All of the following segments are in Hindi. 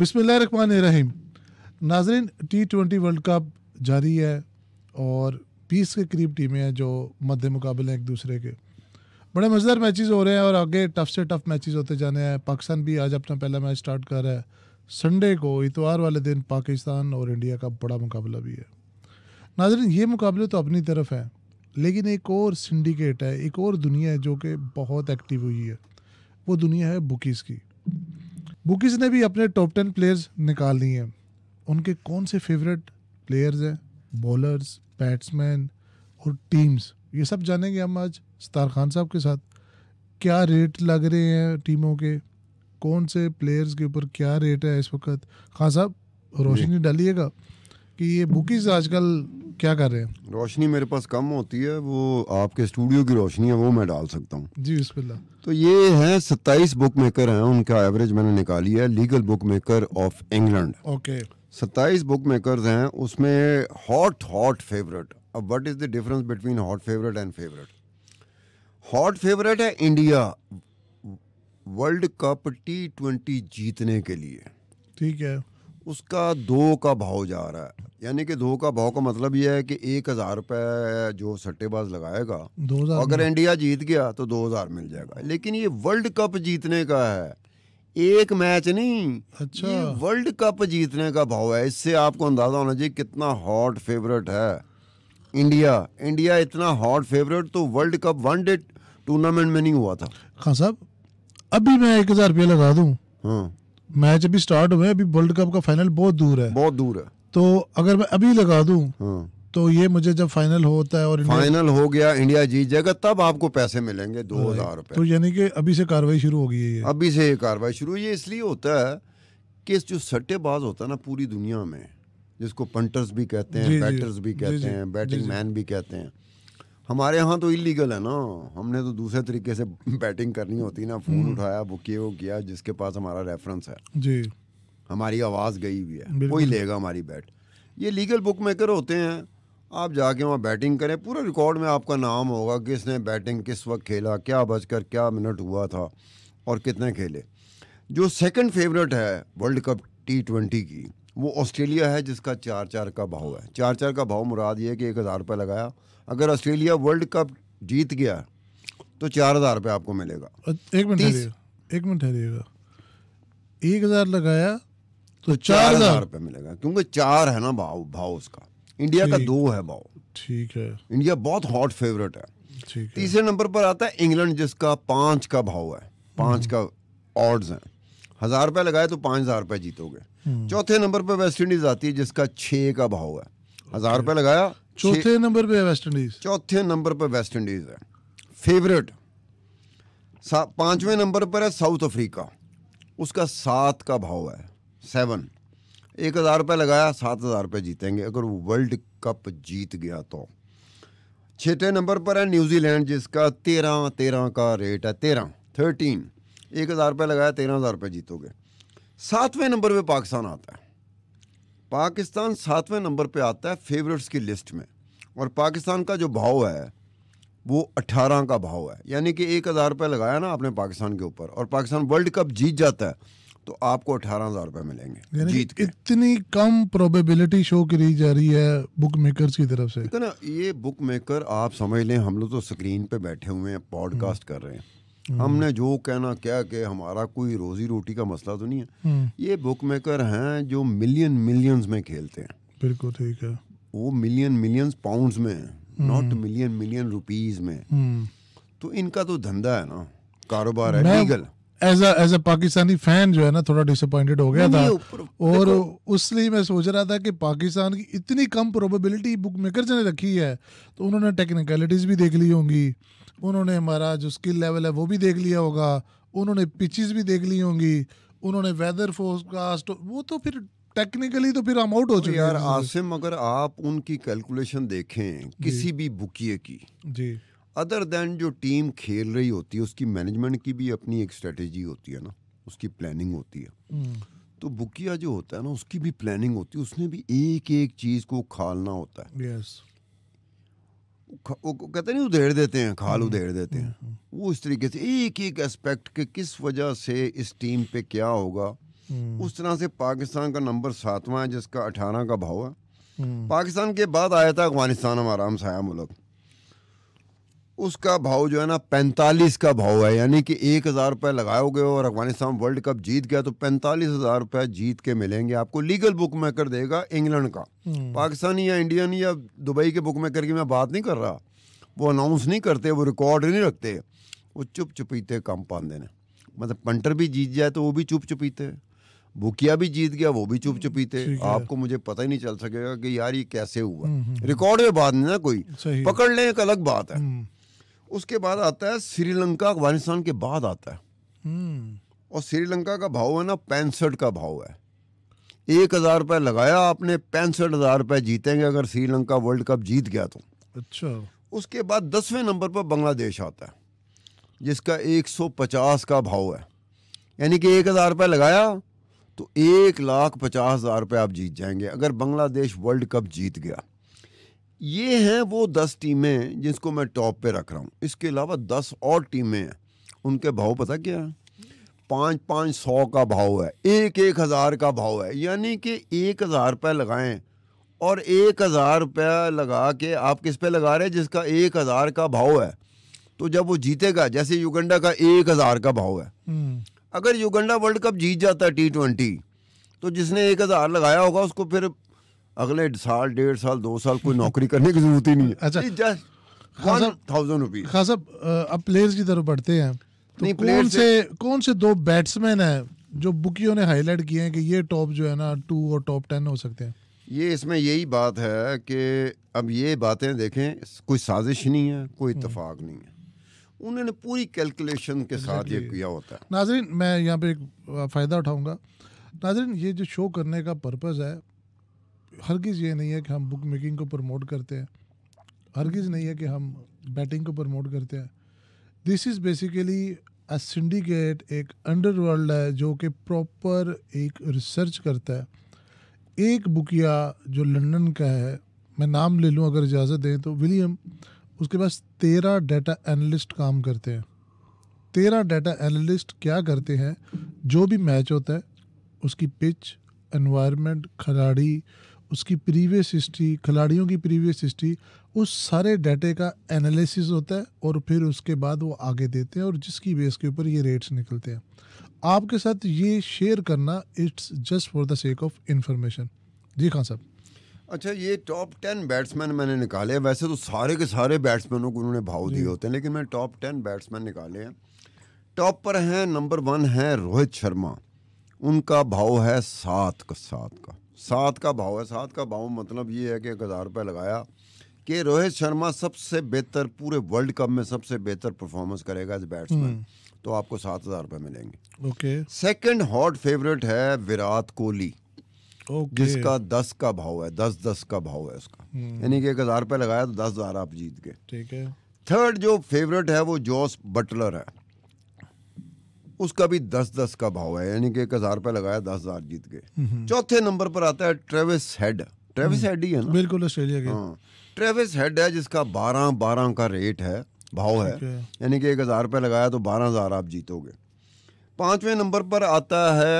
बिस्मिल रहीम नाजरीन टी ट्वेंटी वर्ल्ड कप जारी है और बीस के करीब टीमें हैं जो मध्य मुकाबले हैं एक दूसरे के बड़े मज़ेदार मैचेस हो रहे हैं और आगे टफ से टफ मैचेस होते जाने हैं पाकिस्तान भी आज अपना पहला मैच स्टार्ट कर रहा है संडे को इतवार वाले दिन पाकिस्तान और इंडिया का बड़ा मुकाबला भी है नाजरीन ये मुकाबले तो अपनी तरफ हैं लेकिन एक और सिंडिकेट है एक और दुनिया है जो कि बहुत एक्टिव हुई है वो दुनिया है बुकीज़ की बुकीज ने भी अपने टॉप टेन प्लेयर्स निकाल दिए हैं उनके कौन से फेवरेट प्लेयर्स हैं बॉलर्स बैट्समैन और टीम्स ये सब जानेंगे हम आज सतार खान साहब के साथ क्या रेट लग रहे हैं टीमों के कौन से प्लेयर्स के ऊपर क्या रेट है इस वक्त खान साहब रोशनी डालिएगा कि ये बुकीज आजकल क्या कर रहे हैं रोशनी मेरे पास कम होती है वो आपके स्टूडियो की रोशनी है वो मैं डाल सकता हूँ जी बिस्मिल्लाह तो ये हैं सत्ताईस बुक मेकर हैं उनका एवरेज मैंने निकाली है legal bookmaker of England okay सत्ताईस बुक मेकर हैं उसमें हॉट हॉट फेवरेट अब what is the difference between hot favourite and favourite hot favourite है India world cup T twenty जीतने के लिए ठीक है उसका दो का भाव जा रहा है यानी कि दो का भाव का मतलब यह है कि एक हज़ार रुपये जो सट्टेबाज लगाएगा दो अगर इंडिया जीत गया तो दो हज़ार मिल जाएगा लेकिन ये वर्ल्ड कप जीतने का है एक मैच नहीं अच्छा ये वर्ल्ड कप जीतने का भाव है इससे आपको अंदाज़ा होना चाहिए कितना हॉट फेवरेट है इंडिया इंडिया इतना हॉट फेवरेट तो world cup one day tournament में नहीं हुआ था खान हाँ साहब अभी मैं एक हज़ार रुपया लगा दू हाँ मैच अभी स्टार्ट हुए अभी वर्ल्ड कप का फाइनल बहुत दूर है बहुत दूर है तो अगर मैं अभी लगा दू हाँ। तो ये मुझे जब फाइनल होता है और फाइनल हो गया इंडिया जीत जाएगा तब आपको पैसे मिलेंगे दो हजार रुपए तो यानी कि अभी से कार्रवाई शुरू होगी ये अभी से ये कार्रवाई शुरू ये इसलिए होता है कि जो सट्टेबाज होता है ना पूरी दुनिया में जिसको पंटर्स भी कहते हैं बैटर्स भी कहते हैं बैटिंग मैन भी कहते हैं हमारे यहाँ तो इलीगल है ना हमने तो दूसरे तरीके से बैटिंग करनी होती ना फोन हम्म। उठाया बुक वो किया जिसके पास हमारा रेफरेंस है जी हमारी आवाज़ गई हुई है वही लेगा हमारी बैट ये लीगल बुक मेकर होते हैं आप जाके वहाँ बैटिंग करें पूरा रिकॉर्ड में आपका नाम होगा किसने बैटिंग किस वक्त खेला क्या बजकर क्या मिनट हुआ था और कितने खेले जो सेकंड फेवरेट है वर्ल्ड कप टी ट्वेंटी की वो ऑस्ट्रेलिया है जिसका चार चार का भाव है चार चार का भाव मुराद ये कि एक हज़ार रुपये लगाया अगर ऑस्ट्रेलिया वर्ल्ड कप जीत गया तो चार हजार रुपये आपको मिलेगा एक मिनट एक मिनट ठहरिएगा एक हजार लगाया तो, तो चार हजार रुपये मिलेगा क्योंकि चार है ना भाव भाव उसका इंडिया का दो है भाव ठीक है इंडिया बहुत हॉट फेवरेट है तीसरे नंबर पर आता है इंग्लैंड जिसका पांच का भाव है पांच हम्म। का ऑर्ड्स है हजार रुपये लगाए तो पांच हजार रुपये जीतोगे हम्म। चौथे नंबर पर वेस्ट इंडीज आती है जिसका छः का भाव है हजार रुपया लगाया चौथे नंबर पे वेस्ट इंडीज चौथे नंबर पर वेस्ट इंडीज है फेवरेट पांचवें नंबर पर है साउथ अफ्रीका उसका सात का भाव है सेवन एक हज़ार रुपये लगाया सात हज़ार रुपये जीतेंगे अगर वो वर्ल्ड कप जीत गया तो छठे नंबर पर है न्यूजीलैंड जिसका तेरह तेरह का रेट है तेरह थर्टीन एक हज़ार रुपये लगाया तेरह हज़ार रुपये जीतोगे सातवें नंबर पे पाकिस्तान आता है पाकिस्तान सातवें नंबर पे आता है फेवरेट्स की लिस्ट में और पाकिस्तान का जो भाव है वो अट्ठारह का भाव है यानी कि एक हज़ार रुपये लगाया ना आपने पाकिस्तान के ऊपर और पाकिस्तान वर्ल्ड कप जीत जाता है तो आपको अठारह हज़ार रुपये मिलेंगे जीत के इतनी कम प्रोबेबिलिटी शो करी जा रही है बुक मेकर्स की तरफ से ना ये बुक मेकर आप समझ लें हम लोग तो स्क्रीन पे बैठे हुए हैं पॉडकास्ट हम्म। कर रहे हैं हमने जो कहना क्या कि हमारा कोई रोजी रोटी का मसला तो नहीं है हम्म। ये बुक मेकर हैं जो मिलियन मिलियंस में खेलते हैं बिल्कुल ठीक है वो मिलियन मिलियंस पाउंड्स में नॉट मिलियन मिलियन रुपीस में हम्म। तो इनका तो धंधा है ना कारोबार है legal as a as a Pakistani fan जो है ना थोड़ा डिसअपॉइंटेड हो गया था और उसलिए मैं सोच रहा था कि पाकिस्तान की इतनी कम प्रोबेबिलिटी बुक मेकर ने रखी है तो उन्होंने टेक्निकलिटीज़ भी देख ली होंगी उन्होंने हमारा जो स्किल लेवल है वो भी देख लिया होगा उन्होंने पिचेस भी देख ली होंगी उन्होंने वेदर फोरकास्ट वो तो फिर टेक्निकली तो फिर हम आउट हो तो चुके यार आसिम अगर आप उनकी कैलकुलेशन देखें किसी भी बुकिए की जी अदर देन जो टीम खेल रही होती है उसकी मैनेजमेंट की भी अपनी एक स्ट्रेटेजी होती है ना उसकी प्लानिंग होती है हम्म। तो बुकिया जो होता है ना उसकी भी प्लानिंग होती है उसने भी एक एक चीज को खालना होता है yes. वो कहते नहीं उधेड़ देते हैं खाल हम्म। उधेड़ देते हैं हम्म, वो इस तरीके से एक एक एस्पेक्ट के किस वजह से इस टीम पे क्या होगा उस तरह से पाकिस्तान का नंबर सातवां है जिसका अठारह का भाव है पाकिस्तान के बाद आया था अफगानिस्तान हमारा हमसाया मुल्क उसका भाव जो है ना पैंतालीस का भाव है यानी कि एक हज़ार रुपये लगाओगे और अफगानिस्तान वर्ल्ड कप जीत गया तो पैंतालीस हज़ार रुपये जीत के मिलेंगे आपको लीगल बुक मेकर देगा इंग्लैंड का हम्म। पाकिस्तानी या इंडियन या दुबई के बुक मेकर की मैं बात नहीं कर रहा वो अनाउंस नहीं करते वो रिकॉर्ड नहीं रखते वो चुप चुपीते कम पाते हैं मतलब पंटर भी जीत जाए तो वो भी चुप चुपीते भुकिया भी जीत गया वो भी चुप चुपी थे आपको मुझे पता ही नहीं चल सकेगा कि यार ये कैसे हुआ रिकॉर्ड हम्म, हम्म। में बात नहीं ना कोई पकड़ लें एक अलग बात है उसके बाद आता है श्रीलंका अफगानिस्तान के बाद आता है हम्म। और श्रीलंका का भाव है ना पैंसठ का भाव है एक हज़ार रुपये लगाया आपने पैंसठ हज़ार रुपये जीतेंगे अगर श्रीलंका वर्ल्ड कप जीत गया तो अच्छा उसके बाद दसवें नंबर पर बांग्लादेश आता है जिसका एक सौ पचास का भाव है यानी कि एक हज़ार रुपये लगाया तो एक लाख पचास हज़ार रुपये आप जीत जाएंगे अगर बांग्लादेश वर्ल्ड कप जीत गया ये हैं वो दस टीमें जिसको मैं टॉप पे रख रहा हूँ इसके अलावा दस और टीमें हैं उनके भाव पता क्या है पाँच पाँच सौ का भाव है एक एक हज़ार का भाव है यानी कि एक हज़ार रुपये लगाएँ और एक हज़ार रुपया लगा के आप किस पे लगा रहे हैं जिसका एक हज़ार का भाव है तो जब वो जीतेगा जैसे युगंडा का एक हज़ार का भाव है हम्म। अगर युगंडा वर्ल्ड कप जीत जाता है टी ट्वेंटी तो जिसने एक हज़ार लगाया होगा उसको फिर अगले साल डेढ़ साल दो साल कोई नौकरी करने की जरूरत ही नहीं है अच्छा जस्ट खास अब प्लेयर्स की तरफ बढ़ते हैं तो कौन से कौन से दो बैट्समैन हैं जो बुकियों ने हाईलाइट किए हैं कि ये टॉप जो है ना टू और टॉप टेन हो सकते हैं ये इसमें यही बात है कि अब ये बातें देखें कोई साजिश नहीं है कोई हम्म। इतफाक नहीं है उन्होंने पूरी कैलकुलेशन के साथ ये किया होता है नाजरीन मैं यहाँ पे एक फ़ायदा उठाऊंगा नाजरीन ये जो शो करने का पर्पज़ है हरगिज़ ये नहीं है कि हम बुक मेकिंग को प्रमोट करते हैं हरगिज़ नहीं है कि हम बैटिंग को प्रमोट करते हैं this is basically a syndicate एक अंडरवर्ल्ड है जो कि प्रॉपर एक रिसर्च करता है एक बुकिया जो लंदन का है मैं नाम ले लूँ अगर इजाज़त दें तो विलियम उसके पास तेरह डाटा एनालिस्ट काम करते हैं तेरह डाटा एनालिस्ट क्या करते हैं जो भी मैच होता है उसकी पिच एनवायरनमेंट खिलाड़ी उसकी प्रीवियस हिस्ट्री खिलाड़ियों की प्रीवियस हिस्ट्री उस सारे डाटे का एनालिसिस होता है और फिर उसके बाद वो आगे देते हैं और जिसकी बेस के ऊपर ये रेट्स निकलते हैं आपके साथ ये शेयर करना it's just for the sake of information जी खान हाँ साहब अच्छा ये टॉप टेन बैट्समैन मैंने निकाले वैसे तो सारे के सारे बैट्समैनों को उन्होंने भाव दिए होते हैं लेकिन मैंने टॉप टेन बैट्समैन निकाले हैं टॉप पर हैं नंबर वन हैं रोहित शर्मा उनका भाव है सात का सात का सात का भाव है सात का भाव मतलब ये है कि एक हज़ार रुपये लगाया कि रोहित शर्मा सबसे बेहतर पूरे वर्ल्ड कप में सबसे बेहतर परफॉर्मेंस करेगा एज बैट्समैन हम्म। तो आपको सात हज़ार रुपये मिलेंगे ओके सेकंड हॉट फेवरेट है विराट कोहली ओके जिसका दस का भाव है दस दस का भाव है उसका हम्म। यानी कि एक हजार रुपये लगाया तो दस हजार आप जीत गए ठीक है थर्ड जो फेवरेट है वो जॉस बटलर है उसका भी दस दस का भाव है यानी कि एक हजार रुपये लगाया दस हजार जीत गए चौथे नंबर पर आता है ट्रेविस हेड ट्रेविस हम्म। हेड ही है ना बिल्कुल ऑस्ट्रेलिया हाँ ट्रेविस हेड है जिसका बारह बारह का रेट है भाव है यानी कि एक हज़ार रुपये लगाया तो बारह हज़ार आप जीतोगे पांचवें नंबर पर आता है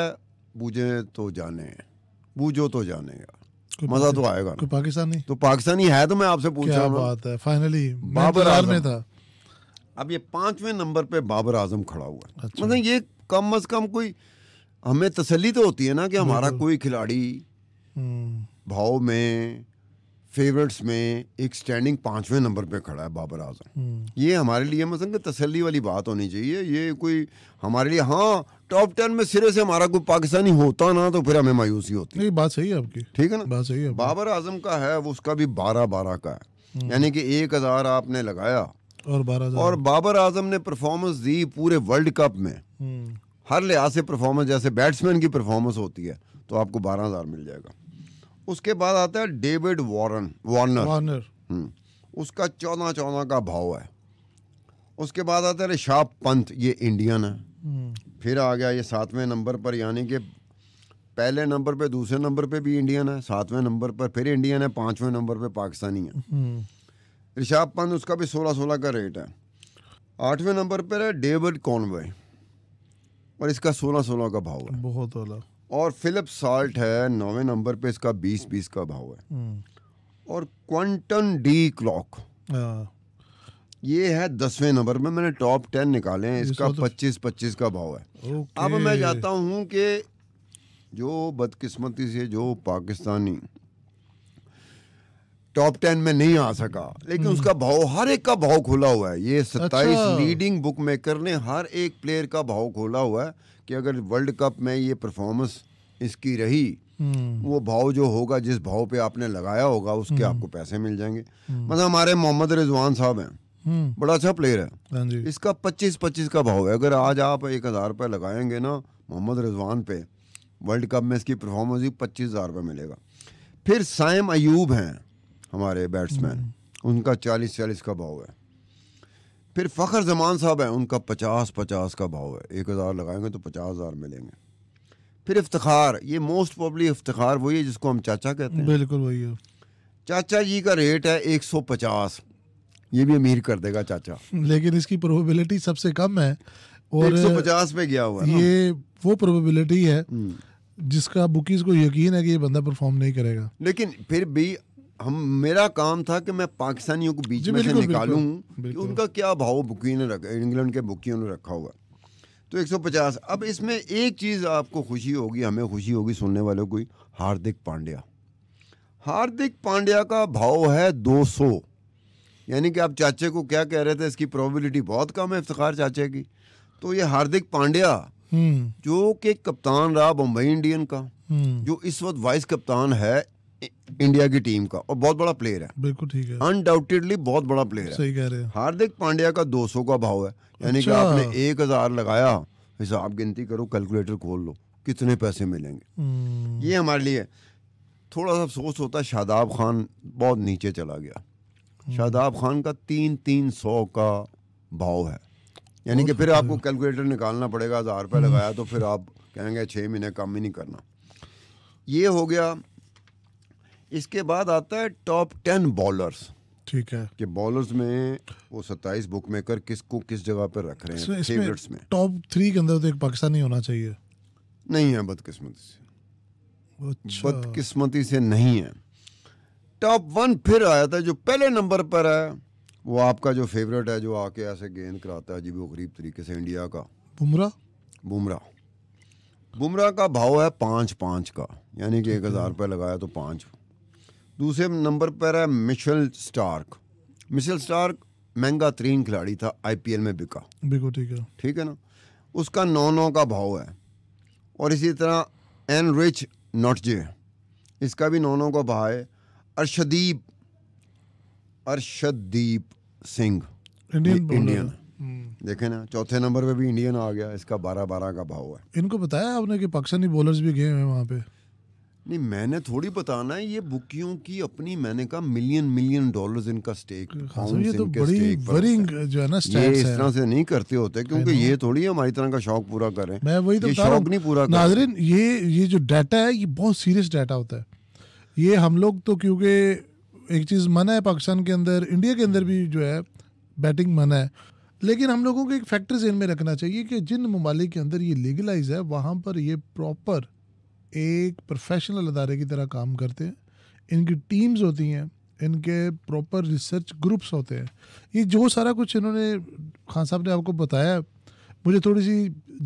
बूझे तो जाने बूझो तो जानेगा मजा तो आएगा पाकिस्तानी तो पाकिस्तानी है तो मैं आपसे पूछ रहा हूँ बात है फाइनली बाबर तो आजम था अब ये पांचवें नंबर पे बाबर आजम खड़ा हुआ है अच्छा। मतलब ये कम अज कम कोई हमें तसली तो होती है ना कि हमारा कोई खिलाड़ी हम्म। भाव में फेवरेट्स में एक स्टैंडिंग पाँचवें नंबर पे खड़ा है बाबर आजम हम्म। ये हमारे लिए मतलब तसली वाली बात होनी चाहिए ये कोई हमारे लिए हाँ टॉप टेन में सिरे से हमारा कोई पाकिस्तानी होता ना तो फिर हमें मायूसी होती नहीं बात सही है आपकी ठीक है ना बात सही है बाबर आजम का है वो उसका भी बारह बारह का है हम्म। यानी कि एक हज़ार आपने लगाया और बाबर और बाबर आजम ने परफॉर्मेंस दी पूरे वर्ल्ड कप में हम्म। हर लिहाज से परफॉर्मेंस जैसे बैट्समैन की परफॉर्मेंस होती है तो आपको बारह हज़ार मिल जाएगा उसके बाद आता है डेविड वॉरन वार्नर वार्नर उसका चौदह चौदह का भाव है उसके बाद आता है शाह पंत ये इंडियन है हम्म। फिर आ गया ये सातवें नंबर पर यानी कि पहले नंबर पे दूसरे नंबर पे भी इंडियन है सातवें नंबर पर फिर इंडियन है पांचवें नंबर पे पाकिस्तानी है हम्म। ऋषभ पंत उसका भी सोलह सोलह का रेट है आठवें नंबर पर है डेविड कॉनवे और इसका सोलह सोलह का भाव है बहुत वाला और फिलिप साल्ट है नौवें नंबर पे इसका बीस बीस का भाव है हम्म। और क्वांटन डी क्लॉक ये है दसवें नंबर में मैंने टॉप टेन निकाले हैं इसका तो- पच्चीस पच्चीस का भाव है अब मैं जाता हूँ कि जो बदकिस्मती से जो पाकिस्तानी टॉप टेन में नहीं आ सका लेकिन हम्म। उसका भाव हर एक का भाव खोला हुआ है ये अच्छा। सत्ताईस अच्छा। लीडिंग बुक मेकर ने हर एक प्लेयर का भाव खोला हुआ है कि अगर वर्ल्ड कप में ये परफॉर्मेंस इसकी रही हम्म। वो भाव जो होगा जिस भाव पे आपने लगाया होगा उसके हम्म। आपको पैसे मिल जाएंगे मतलब हमारे मोहम्मद रिजवान साहब हैं बड़ा अच्छा प्लेयर है हाँ इसका पच्चीस पच्चीस का भाव है अगर आज आप एक हज़ार रुपये लगाएंगे ना मोहम्मद रिजवान पे वर्ल्ड कप में इसकी परफॉर्मेंस ही पच्चीस हज़ार रुपये मिलेगा फिर साइम अयूब हैं हमारे बैट्समैन हम्म। उनका चालीस चालीस का भाव है फिर फ़खर जमान साहब हैं उनका पचास पचास का भाव है एक हज़ार लगाएंगे तो पचास हज़ार मिलेंगे फिर इफ्तार ये मोस्ट पॉबली इफ्तार वही है जिसको हम चाचा कहते हैं बिल्कुल वही है चाचा जी का रेट है एक सौ पचास ये भी अमीर कर देगा चाचा लेकिन इसकी प्रोबेबिलिटी सबसे कम है और पचास में गया हुआ ये वो प्रोबेबिलिटी है हम्म। जिसका बुकीज को यकीन है कि ये बंदा परफॉर्म नहीं करेगा लेकिन फिर भी हम मेरा काम था कि मैं पाकिस्तानियों को बीच में से निकालूं कि उनका क्या भाव बुकियों ने रखा इंग्लैंड के बुकियों ने रखा होगा तो 150 अब इसमें एक चीज़ आपको खुशी होगी हमें खुशी होगी सुनने वालों को हार्दिक पांड्या हार्दिक पांड्या का भाव है 200 यानी कि आप चाचे को क्या कह रहे थे इसकी प्रोबेबिलिटी बहुत कम है इफ्तार चाचे की तो ये हार्दिक पांड्या हम्म। जो कि कप्तान रहा बम्बई इंडियन का हम्म। जो इस वक्त वाइस कप्तान है इंडिया की टीम का और बहुत बड़ा प्लेयर है बिल्कुल ठीक है अनडाउटेडली बहुत बड़ा प्लेयर सही कह रहे हैं हार्दिक पांड्या का 200 का भाव है यानी अच्छा। कि आपने एक हजार लगाया हिसाब गिनती करो कैलकुलेटर खोल लो कितने पैसे मिलेंगे हम्म। ये हमारे लिए थोड़ा सा अफसोस होता है शादाब खान बहुत नीचे चला गया हम्म। शादाब खान का तीन तीन सौ का भाव है यानी कि फिर आपको कैलकुलेटर निकालना पड़ेगा हज़ार रुपये हम्म। लगाया तो फिर आप कहेंगे छः महीने काम ही नहीं करना ये हो गया इसके बाद आता है टॉप टेन बॉलर्स ठीक है कि बॉलर्स में वो सत्ताईस बुक मेकर किसको किस जगह पर रख रहे हैं फेवरेट्स में टॉप थ्री के अंदर तो एक पाकिस्तानी होना चाहिए नहीं है बदकिस्मती से अच्छा। बदकिस्मती से नहीं है टॉप वन फिर आया था जो पहले नंबर पर है वो आपका जो फेवरेट है जो आके ऐसे गेंद कराता है वो गरीब तरीके से इंडिया का बुमरा बुमरा बुमरा का भाव है पाँच पाँच का यानी कि एक हज़ार रुपये लगाया तो पाँच दूसरे नंबर पर है मिशेल स्टार्क मिशेल स्टार्क महंगा तरीन खिलाड़ी था आईपीएल में बिका बिल्कुल ठीक है ठीक है ना उसका नौ नौ का भाव है और इसी तरह एन रिच नॉटजे इसका भी नौ नौ का भाव है अरशदीप अरशदीप सिंह इंडियन इंडियन देखे ना चौथे नंबर पे भी इंडियन आ गया इसका बारह बारह का भाव है इनको बताया आपने कि पाकिस्तानी बॉलर्स भी गए हैं वहाँ पे नहीं मैंने थोड़ी बताना है ये बुकियों की अपनी मैंने कहा मिलियन मिलियन डॉलर्स इनका स्टेक ये तो बड़ी वरिंग जो है ना ये इस तरह से नहीं करते होते क्योंकि ये थोड़ी हमारी तरह का शौक पूरा करें मैं वही तो शौक नहीं पूरा नाजरीन ये ये जो डाटा है ये बहुत सीरियस डाटा होता है ये हम लोग तो क्योंकि एक चीज़ मना है पाकिस्तान के अंदर इंडिया के अंदर भी जो है बैटिंग मना है लेकिन हम लोगों को एक फैक्टर जेन में रखना चाहिए कि जिन ममालिक के अंदर ये लीगलाइज है वहाँ पर ये प्रॉपर एक प्रोफेशनल अदारे की तरह काम करते हैं इनकी टीम्स होती हैं इनके प्रॉपर रिसर्च ग्रुप्स होते हैं ये जो सारा कुछ इन्होंने खान साहब ने आपको बताया मुझे थोड़ी सी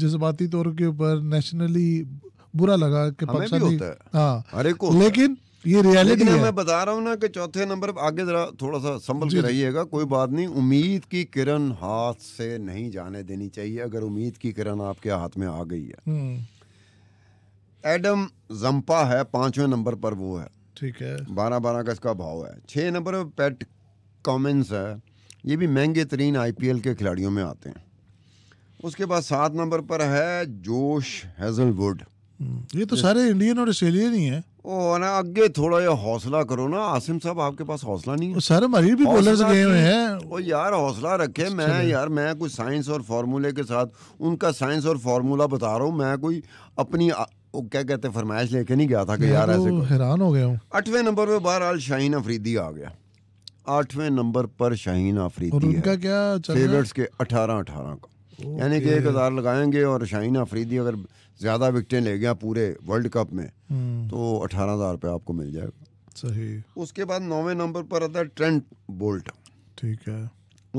जज्बाती तौर के ऊपर नेशनली बुरा लगा कि पाकिस्तानी हाँ लेकिन ये रियलिटी है मैं बता रहा हूँ ना कि चौथे नंबर पर आगे जरा थोड़ा सा संभल के रहिएगा कोई बात नहीं उम्मीद की किरण हाथ से नहीं जाने देनी चाहिए अगर उम्मीद की किरण आपके हाथ में आ गई है हम्म। एडम जंपा है पांचवें नंबर पर वो है ठीक है बारह बारह का इसका भाव है छः नंबर पर पैट कॉमेंस है ये भी महंगे तरीन आई के खिलाड़ियों में आते हैं उसके बाद सात नंबर पर है जोश हेजलवुड हम्म, ये तो सारे इंडियन और ऑस्ट्रेलियन ही है ओ ना आगे थोड़ा ये हौसला करो ना आसिम साहब आपके पास हौसला नहीं है सर हमारे भी बॉलर्स गए हुए हैं ओ यार हौसला रखे अच्छा मैं यार मैं कुछ साइंस और फार्मूले के साथ उनका साइंस और फार्मूला बता रहा हूँ मैं कोई अपनी वो क्या कहते फरमाइश लेके नहीं गया था कि यार तो ऐसे हैरान हो गया हूँ आठवें नंबर पे बहरहाल शाहीन अफरीदी आ गया आठवें नंबर पर शाहीन अफरीदी और उनका क्या फेवरेट्स के अठारह अठारह का यानी कि एक हज़ार लगाएंगे और शाहीन अफरीदी अगर ज़्यादा विकटें ले गया पूरे वर्ल्ड कप में हम्म। तो अठारह हज़ार रुपये आपको मिल जाएगा सही उसके बाद नौवें नंबर पर आता है ट्रेंट बोल्ट ठीक है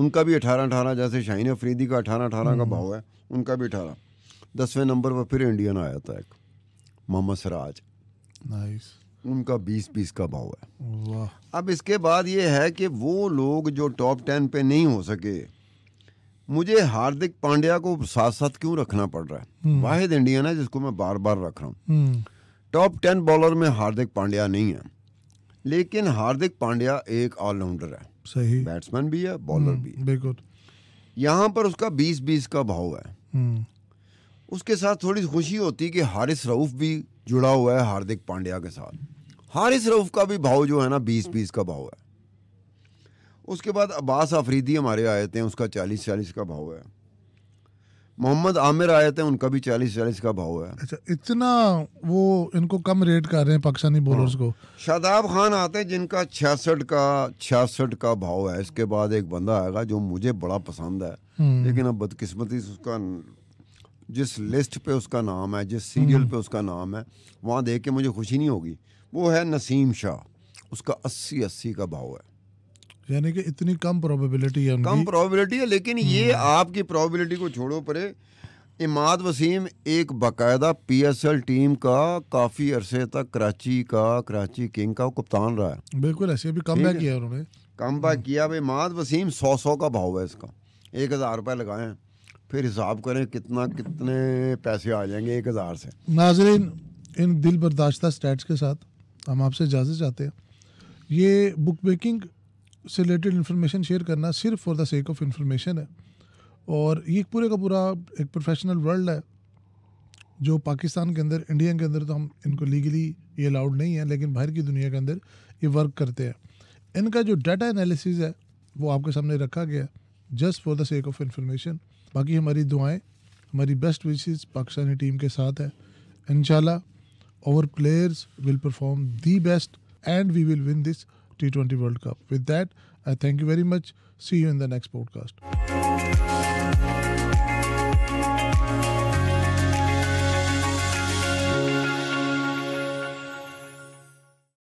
उनका भी अठारह अठारह जैसे शाहीन अफरीदी का अठारह अठारह का हम्म। भाव है उनका भी अठारह दसवें नंबर पर फिर इंडियन आया था एक मोहम्मद सराज नाइस उनका बीस बीस का भाव है अब इसके बाद ये है कि वो लोग जो टॉप टेन पे नहीं हो सके मुझे हार्दिक पांड्या को साथ साथ क्यों रखना पड़ रहा है हम्म। वाहिद इंडियन है जिसको मैं बार बार रख रहा हूँ टॉप टेन बॉलर में हार्दिक पांड्या नहीं है लेकिन हार्दिक पांड्या एक ऑलराउंडर है सही बैट्समैन भी है बॉलर हम्म, भी है। यहाँ पर उसका बीस बीस का भाव है हम्म। उसके साथ थोड़ी खुशी होती कि हारिस रऊफ़ भी जुड़ा हुआ है हार्दिक पांड्या के साथ हारिस रऊफ़ का भी भाव जो है ना बीस बीस का भाव है उसके बाद अब्बास आफरीदी हमारे आए थे उसका चालीस चालीस का भाव है मोहम्मद आमिर आए थे उनका भी चालीस चालीस का भाव है अच्छा इतना वो इनको कम रेट कर रहे हैं पाकिस्तानी बॉलर्स हाँ। को शादाब खान आते हैं जिनका छियासठ का छियासठ का भाव है इसके बाद एक बंदा आएगा जो मुझे बड़ा पसंद है हम्म। लेकिन अब बदकिस्मती से उसका जिस लिस्ट पे उसका नाम है जिस सीरियल हम्म। पे उसका नाम है वहाँ देख के मुझे खुशी नहीं होगी वो है नसीम शाह उसका अस्सी अस्सी का भाव है यानी कि इतनी कम प्रोबेबिलिटी है कम प्रोबेबिलिटी है लेकिन ये हम्म। आपकी प्रोबेबिलिटी को छोड़ो परे इमाद वसीम एक बाकायदा पीएसएल टीम का काफ़ी अरसे तक कराची का कराची किंग का कप्तान रहा है बिल्कुल ऐसे भी कम बैक किया उन्होंने कम हम्म। बैक किया इमाद वसीम सौ सौ का भाव है इसका एक हज़ार रुपये लगाए हैं फिर हिसाब करें कितना कितने पैसे आ जाएंगे एक हज़ार से नाजरीन इन दिल बर्दाश्त स्टैट्स के साथ हम आपसे इजाज़त चाहते हैं ये बुक मेकिंग से रिलेटेड इन्फॉर्मेशन शेयर करना सिर्फ for the sake of information है और ये पूरे का पूरा एक प्रोफेशनल वर्ल्ड है जो पाकिस्तान के अंदर इंडिया के अंदर तो हम इनको लीगली ये अलाउड नहीं है लेकिन बाहर की दुनिया के अंदर ये वर्क करते हैं इनका जो डाटा एनालिसिस है वो आपके सामने रखा गया है just for the sake of information बाकी हमारी दुआएं हमारी बेस्ट विशेज पाकिस्तानी टीम के साथ है in our players will perform the best and we will win this T twenty world cup with that I thank you very much see you in the next podcast